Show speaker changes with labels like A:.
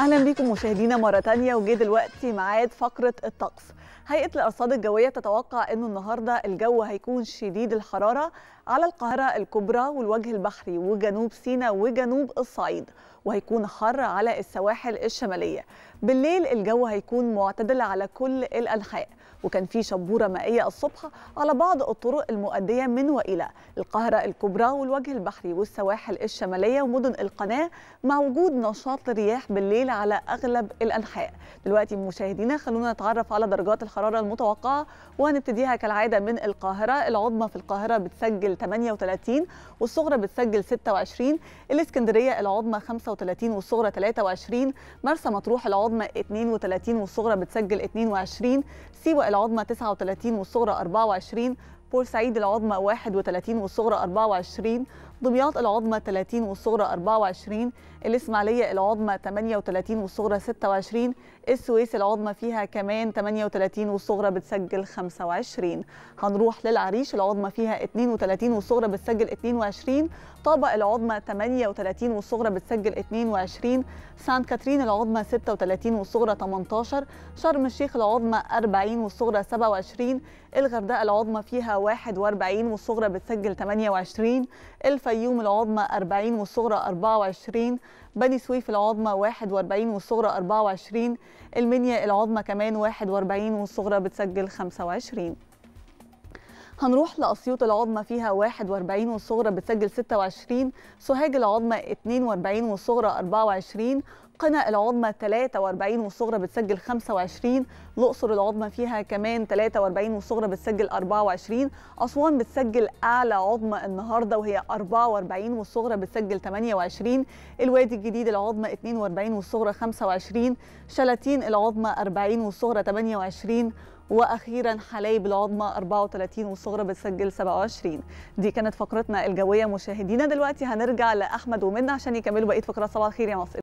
A: اهلا بكم مشاهدينا مره تانية وجه دلوقتي ميعاد فقره الطقس هيئه الارصاد الجويه تتوقع انه النهارده الجو هيكون شديد الحراره على القاهره الكبرى والوجه البحري وجنوب سيناء وجنوب الصعيد وهيكون حر على السواحل الشماليه بالليل الجو هيكون معتدل على كل الانحاء وكان في شبورة مائية الصبح على بعض الطرق المؤدية من وإلى القاهرة الكبرى والوجه البحري والسواحل الشمالية ومدن القناة مع وجود نشاط رياح بالليل على أغلب الأنحاء دلوقتي مشاهدينا خلونا نتعرف على درجات الحرارة المتوقعة وهنبتديها كالعادة من القاهرة العظمى في القاهرة بتسجل 38 والصغرى بتسجل 26 الإسكندرية العظمى 35 والصغرى 23 مرسى مطروح العظمى 32 والصغرى بتسجل 22 سيوة العظمى 39 والصغرى 24 بورسعيد العظمى 31 والصغرى 24 دمياط العظمى 30 والصغرى 24 الإسماعيلية العظمى 38 والصغرى 26 السويس العظمى فيها كمان 38 والصغرى بتسجل 25 هنروح للعريش العظمى فيها 32 والصغرى بتسجل 22 طابق العظمى 38 والصغرى بتسجل 22 سانت كاترين العظمى 36 والصغرى 18 شرم الشيخ العظمى 40 والصغرى 27 الغردقة العظمى فيها 41 والصغرى بتسجل 28 الفيوم العظمى 40 والصغرى 24 بني سويف العظمى 41 والصغرى 24 المنيا العظمى كمان 41 والصغرى بتسجل 25 هنروح لاسيوط العظمى فيها 41 والصغرى بتسجل 26 سوهاج العظمى 42 والصغرى 24 قنا العظمى 43 والصغرى بتسجل 25 الاقصر العظمى فيها كمان 43 والصغرى بتسجل 24 اسوان بتسجل اعلى عظمى النهارده وهي 44 والصغرى بتسجل 28 الوادي الجديد العظمى 42 والصغرى 25 شلاتين العظمى 40 والصغرى 28 واخيرا حلايب العظمى 34 والصغرى بتسجل 27 دي كانت فقرتنا الجويه مشاهدينا دلوقتي هنرجع لاحمد ومنى عشان يكملوا بقيه فقرات صباح الخير يا مصر